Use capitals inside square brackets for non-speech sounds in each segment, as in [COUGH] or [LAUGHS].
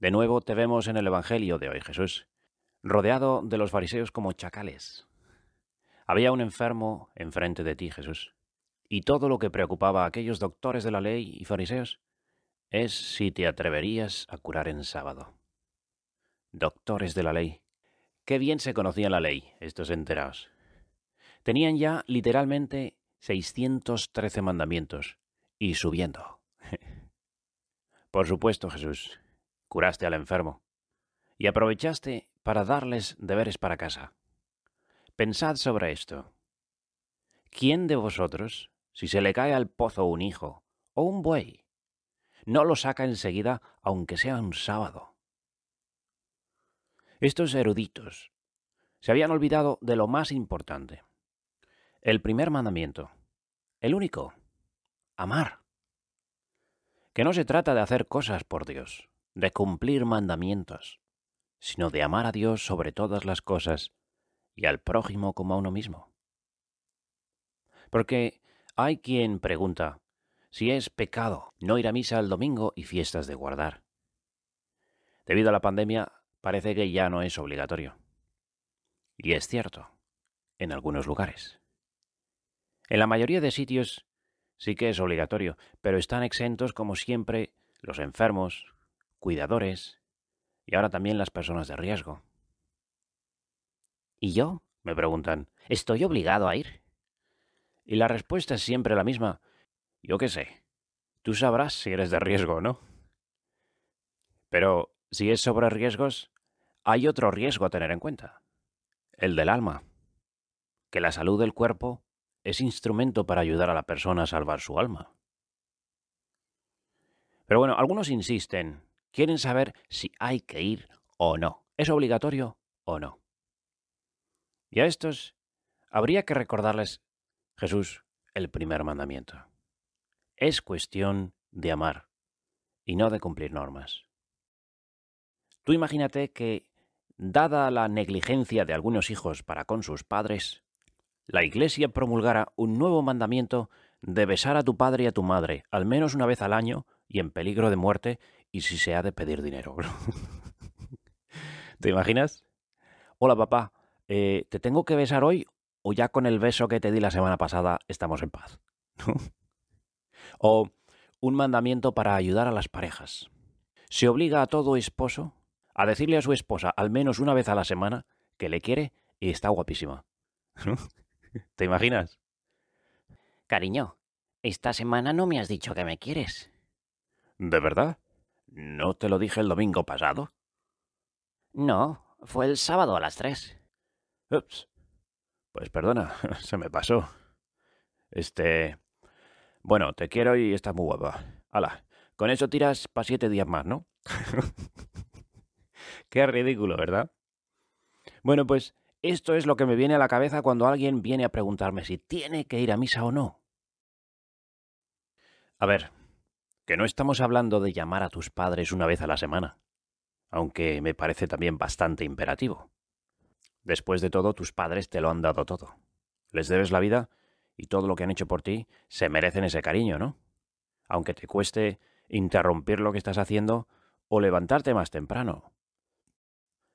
De nuevo te vemos en el Evangelio de hoy, Jesús, rodeado de los fariseos como chacales. Había un enfermo enfrente de ti, Jesús, y todo lo que preocupaba a aquellos doctores de la ley y fariseos es si te atreverías a curar en sábado. Doctores de la ley. Qué bien se conocía la ley, estos enterados. Tenían ya literalmente 613 mandamientos, y subiendo. [LAUGHS] Por supuesto, Jesús, curaste al enfermo y aprovechaste para darles deberes para casa. Pensad sobre esto. ¿Quién de vosotros, si se le cae al pozo un hijo o un buey, no lo saca enseguida aunque sea un sábado? Estos eruditos se habían olvidado de lo más importante. El primer mandamiento, el único, amar. Que no se trata de hacer cosas por Dios de cumplir mandamientos, sino de amar a Dios sobre todas las cosas y al prójimo como a uno mismo. Porque hay quien pregunta si es pecado no ir a misa el domingo y fiestas de guardar. Debido a la pandemia, parece que ya no es obligatorio. Y es cierto, en algunos lugares. En la mayoría de sitios sí que es obligatorio, pero están exentos como siempre los enfermos, cuidadores y ahora también las personas de riesgo. ¿Y yo? me preguntan. ¿Estoy obligado a ir? Y la respuesta es siempre la misma. Yo qué sé. Tú sabrás si eres de riesgo o no. Pero si es sobre riesgos, hay otro riesgo a tener en cuenta. El del alma. Que la salud del cuerpo es instrumento para ayudar a la persona a salvar su alma. Pero bueno, algunos insisten quieren saber si hay que ir o no. ¿Es obligatorio o no? Y a estos habría que recordarles, Jesús, el primer mandamiento. Es cuestión de amar y no de cumplir normas. Tú imagínate que, dada la negligencia de algunos hijos para con sus padres, la Iglesia promulgara un nuevo mandamiento de besar a tu padre y a tu madre al menos una vez al año y en peligro de muerte y si se ha de pedir dinero. [LAUGHS] ¿Te imaginas? Hola papá, eh, ¿te tengo que besar hoy o ya con el beso que te di la semana pasada estamos en paz? [LAUGHS] o un mandamiento para ayudar a las parejas. Se obliga a todo esposo a decirle a su esposa al menos una vez a la semana que le quiere y está guapísima. [LAUGHS] ¿Te imaginas? Cariño, esta semana no me has dicho que me quieres. ¿De verdad? ¿No te lo dije el domingo pasado? No, fue el sábado a las tres. Ups. Pues perdona, [LAUGHS] se me pasó. Este... Bueno, te quiero y estás muy guapa. Hala, con eso tiras para siete días más, ¿no? [LAUGHS] Qué ridículo, ¿verdad? Bueno, pues esto es lo que me viene a la cabeza cuando alguien viene a preguntarme si tiene que ir a misa o no. A ver, que no estamos hablando de llamar a tus padres una vez a la semana, aunque me parece también bastante imperativo. Después de todo, tus padres te lo han dado todo. Les debes la vida y todo lo que han hecho por ti se merecen ese cariño, ¿no? Aunque te cueste interrumpir lo que estás haciendo o levantarte más temprano.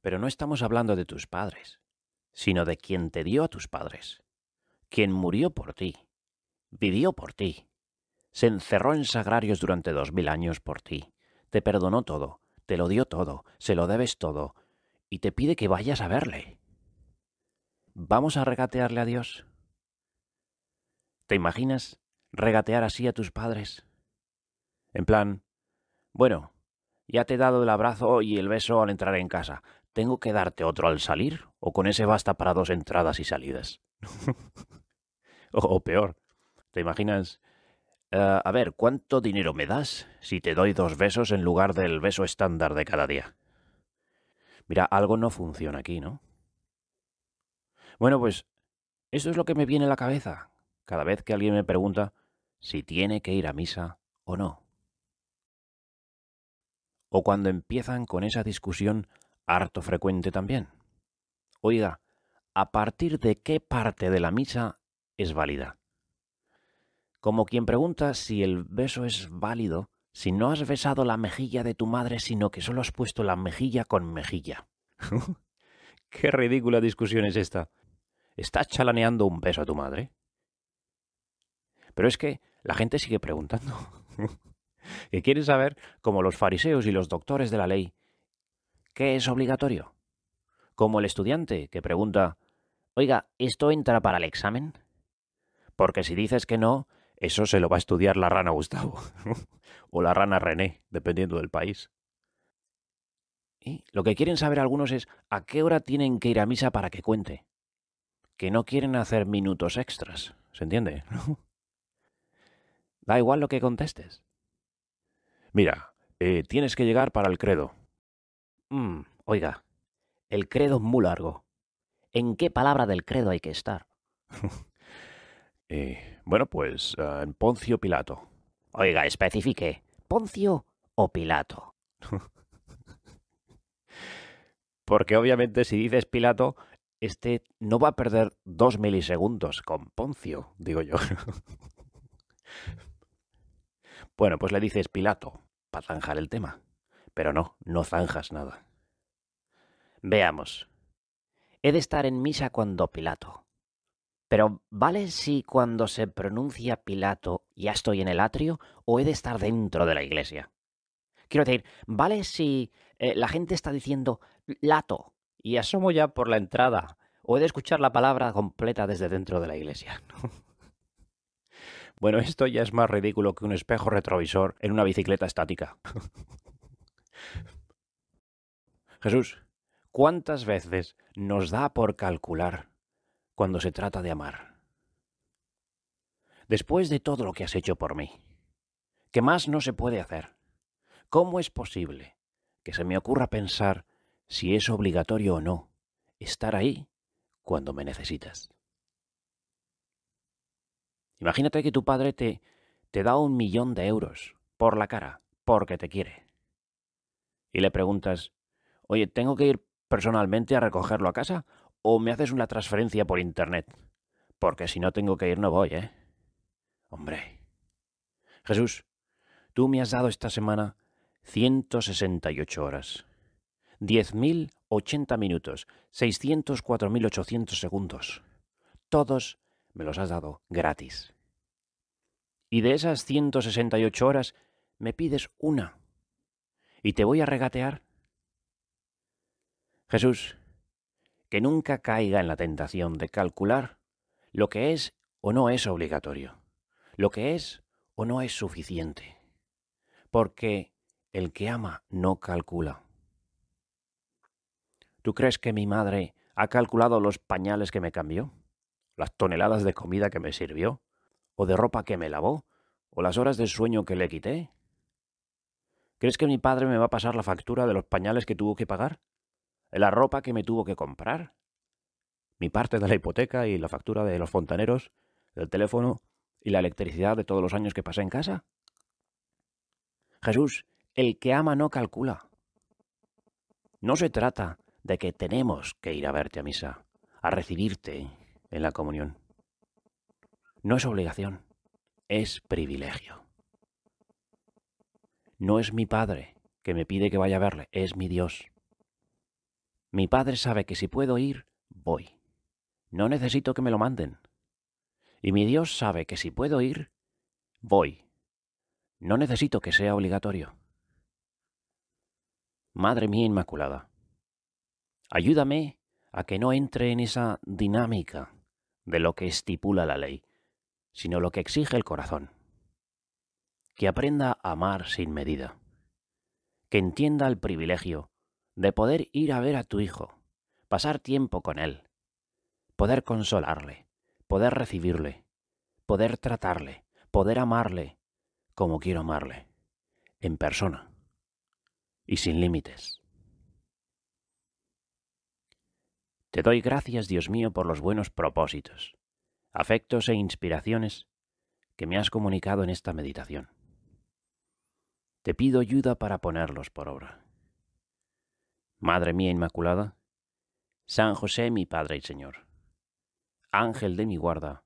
Pero no estamos hablando de tus padres, sino de quien te dio a tus padres, quien murió por ti, vivió por ti, se encerró en sagrarios durante dos mil años por ti, te perdonó todo, te lo dio todo, se lo debes todo, y te pide que vayas a verle. ¿Vamos a regatearle a Dios? ¿Te imaginas regatear así a tus padres? En plan, bueno, ya te he dado el abrazo y el beso al entrar en casa. ¿Tengo que darte otro al salir? ¿O con ese basta para dos entradas y salidas? [LAUGHS] o, peor, ¿te imaginas eh, a ver, ¿cuánto dinero me das si te doy dos besos en lugar del beso estándar de cada día? Mira, algo no funciona aquí, ¿no? Bueno, pues eso es lo que me viene a la cabeza cada vez que alguien me pregunta si tiene que ir a misa o no. O cuando empiezan con esa discusión harto frecuente también. Oiga, ¿a partir de qué parte de la misa es válida? como quien pregunta si el beso es válido si no has besado la mejilla de tu madre, sino que solo has puesto la mejilla con mejilla. [LAUGHS] Qué ridícula discusión es esta. ¿Estás chalaneando un beso a tu madre? Pero es que la gente sigue preguntando. [LAUGHS] que quiere saber, como los fariseos y los doctores de la ley, ¿qué es obligatorio? Como el estudiante que pregunta, oiga, ¿esto entra para el examen? Porque si dices que no, eso se lo va a estudiar la rana Gustavo [LAUGHS] o la rana René, dependiendo del país. Y lo que quieren saber algunos es a qué hora tienen que ir a misa para que cuente. Que no quieren hacer minutos extras, ¿se entiende? [LAUGHS] da igual lo que contestes. Mira, eh, tienes que llegar para el credo. Mm, oiga, el credo es muy largo. ¿En qué palabra del credo hay que estar? [LAUGHS] eh, bueno, pues en eh, Poncio Pilato. Oiga, especifique, ¿Poncio o Pilato? [LAUGHS] Porque obviamente si dices Pilato, este no va a perder dos milisegundos con Poncio, digo yo. [LAUGHS] bueno, pues le dices Pilato, para zanjar el tema. Pero no, no zanjas nada. Veamos. He de estar en misa cuando Pilato pero ¿vale si cuando se pronuncia Pilato ya estoy en el atrio o he de estar dentro de la iglesia? Quiero decir, ¿vale si eh, la gente está diciendo lato y asomo ya por la entrada o he de escuchar la palabra completa desde dentro de la iglesia? [LAUGHS] bueno, esto ya es más ridículo que un espejo retrovisor en una bicicleta estática. [LAUGHS] Jesús, ¿cuántas veces nos da por calcular cuando se trata de amar. Después de todo lo que has hecho por mí, ¿qué más no se puede hacer? ¿Cómo es posible que se me ocurra pensar si es obligatorio o no estar ahí cuando me necesitas? Imagínate que tu padre te, te da un millón de euros por la cara, porque te quiere. Y le preguntas, oye, ¿tengo que ir personalmente a recogerlo a casa o me haces una transferencia por internet. Porque si no tengo que ir, no voy, ¿eh? Hombre. Jesús, tú me has dado esta semana 168 horas, 10.080 minutos, 604.800 segundos. Todos me los has dado gratis. Y de esas 168 horas me pides una. Y te voy a regatear. Jesús, que nunca caiga en la tentación de calcular lo que es o no es obligatorio, lo que es o no es suficiente, porque el que ama no calcula. ¿Tú crees que mi madre ha calculado los pañales que me cambió, las toneladas de comida que me sirvió, o de ropa que me lavó, o las horas de sueño que le quité? ¿Crees que mi padre me va a pasar la factura de los pañales que tuvo que pagar? la ropa que me tuvo que comprar, mi parte de la hipoteca y la factura de los fontaneros, del teléfono y la electricidad de todos los años que pasé en casa. Jesús, el que ama no calcula. No se trata de que tenemos que ir a verte a misa, a recibirte en la comunión. No es obligación, es privilegio. No es mi padre que me pide que vaya a verle, es mi Dios. Mi padre sabe que si puedo ir, voy. No necesito que me lo manden. Y mi Dios sabe que si puedo ir, voy. No necesito que sea obligatorio. Madre mía Inmaculada, ayúdame a que no entre en esa dinámica de lo que estipula la ley, sino lo que exige el corazón. Que aprenda a amar sin medida. Que entienda el privilegio de poder ir a ver a tu hijo, pasar tiempo con él, poder consolarle, poder recibirle, poder tratarle, poder amarle como quiero amarle, en persona y sin límites. Te doy gracias, Dios mío, por los buenos propósitos, afectos e inspiraciones que me has comunicado en esta meditación. Te pido ayuda para ponerlos por obra. Madre mía Inmaculada, San José mi Padre y Señor, Ángel de mi guarda,